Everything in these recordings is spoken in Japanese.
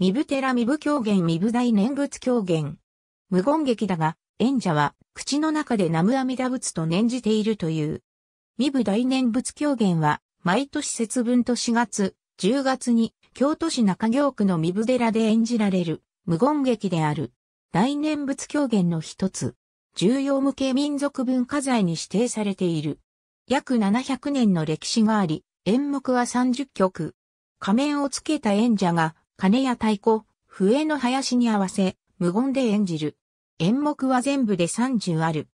三部寺三部狂言三部大念仏狂言。無言劇だが、演者は、口の中で南無阿弥陀仏と念じているという。三部大念仏狂言は、毎年節分と4月、10月に、京都市中京区の三部寺で演じられる、無言劇である。大念仏狂言の一つ。重要無形民族文化財に指定されている。約700年の歴史があり、演目は30曲。仮面をつけた演者が金や太鼓、笛の林に合わせ、無言で演じる。演目は全部で30ある。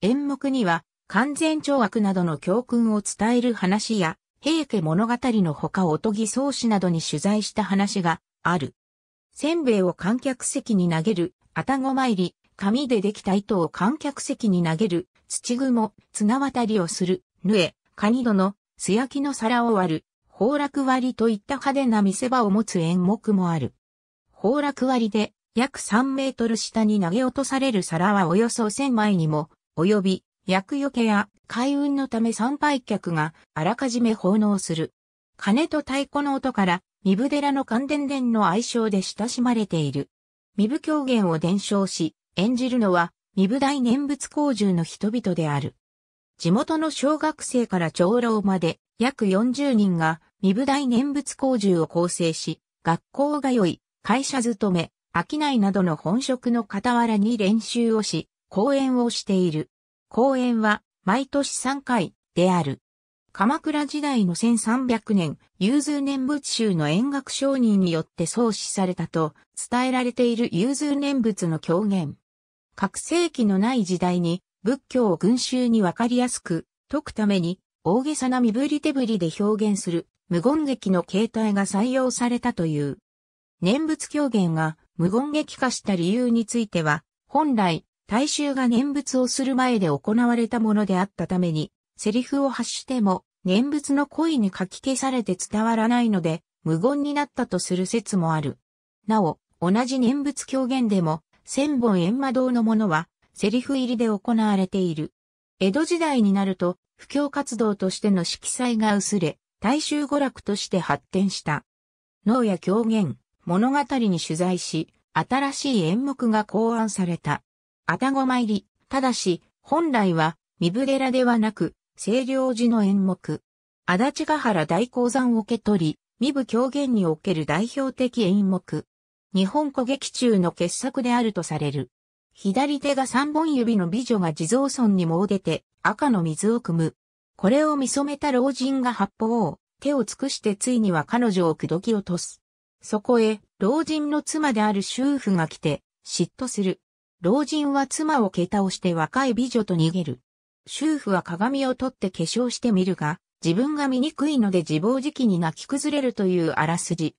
演目には、完全懲悪などの教訓を伝える話や、平家物語のほかおとぎ創始などに取材した話がある。せんべいを観客席に投げる、あたご参り、紙でできた糸を観客席に投げる、土蜘蛛、綱渡りをする、ぬえ、カニドの素焼きの皿を割る、崩落割といった派手な見せ場を持つ演目もある。崩落割で約3メートル下に投げ落とされる皿はおよそ1000枚にも及び、厄除けや開運のため参拝客があらかじめ奉納する。鐘と太鼓の音から、三部寺の関伝伝の愛称で親しまれている。三部狂言を伝承し、演じるのは三部大念仏工獣の人々である。地元の小学生から長老まで、約40人が未部大念仏工獣を構成し、学校が良い、会社勤め、商いなどの本職の傍らに練習をし、講演をしている。講演は毎年3回である。鎌倉時代の1300年、融通念仏宗の円楽商人によって創始されたと伝えられている融通念仏の狂言。覚醒紀のない時代に仏教を群衆にわかりやすく解くために大げさな身振り手振りで表現する無言劇の形態が採用されたという。念仏狂言が無言劇化した理由については、本来、大衆が念仏をする前で行われたものであったために、セリフを発しても念仏の恋に書き消されて伝わらないので、無言になったとする説もある。なお、同じ念仏狂言でも、千本閻魔堂のものは、セリフ入りで行われている。江戸時代になると、布教活動としての色彩が薄れ、大衆娯楽として発展した。能や狂言、物語に取材し、新しい演目が考案された。あたご参り、ただし、本来は、三部寺ではなく、清涼寺の演目。足立ヶ原大鉱山を受け取り、三部狂言における代表的演目。日本古劇中の傑作であるとされる。左手が三本指の美女が地蔵村に詣でて赤の水を汲む。これを見染めた老人が八方を手を尽くしてついには彼女を口説き落とす。そこへ老人の妻である修婦が来て嫉妬する。老人は妻を蹴倒して若い美女と逃げる。修婦は鏡を取って化粧してみるが、自分が醜いので自暴自棄に泣き崩れるというあらすじ。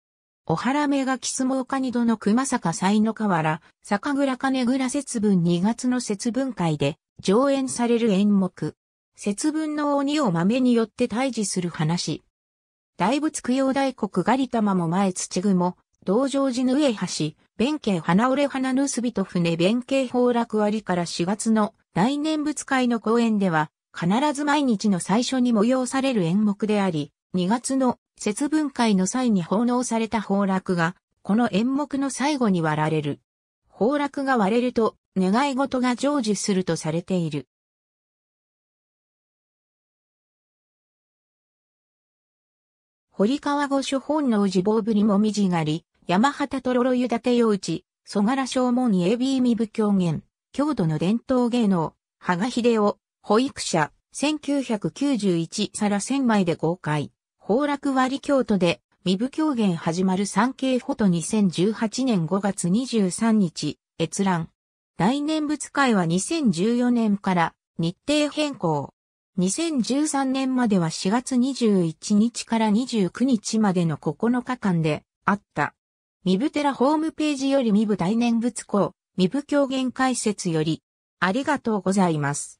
お原目がキスモーカニドの熊坂才の河原、酒蔵金蔵節分2月の節分会で上演される演目。節分の鬼を豆によって退治する話。大仏供養大国ガリ玉も前土雲、道場寺ぬえ橋、弁慶花折花盗人船弁慶崩落割から4月の来年仏会の公演では、必ず毎日の最初に催される演目であり、2月の節分会の際に奉納された崩落が、この演目の最後に割られる。崩落が割れると、願い事が成就するとされている。堀川御所本能寺坊ぶりもみじがり、山畑とろろ湯立陽一、蘇柄正門ビーミブ狂言、郷土の伝統芸能、羽賀秀夫、保育者、1991皿1000枚で公開。崩落割京都で、三部狂言始まる産経フォト2018年5月23日、閲覧。大念仏会は2014年から日程変更。2013年までは4月21日から29日までの9日間であった。三部寺ホームページより三部大念仏校、三部狂言解説より、ありがとうございます。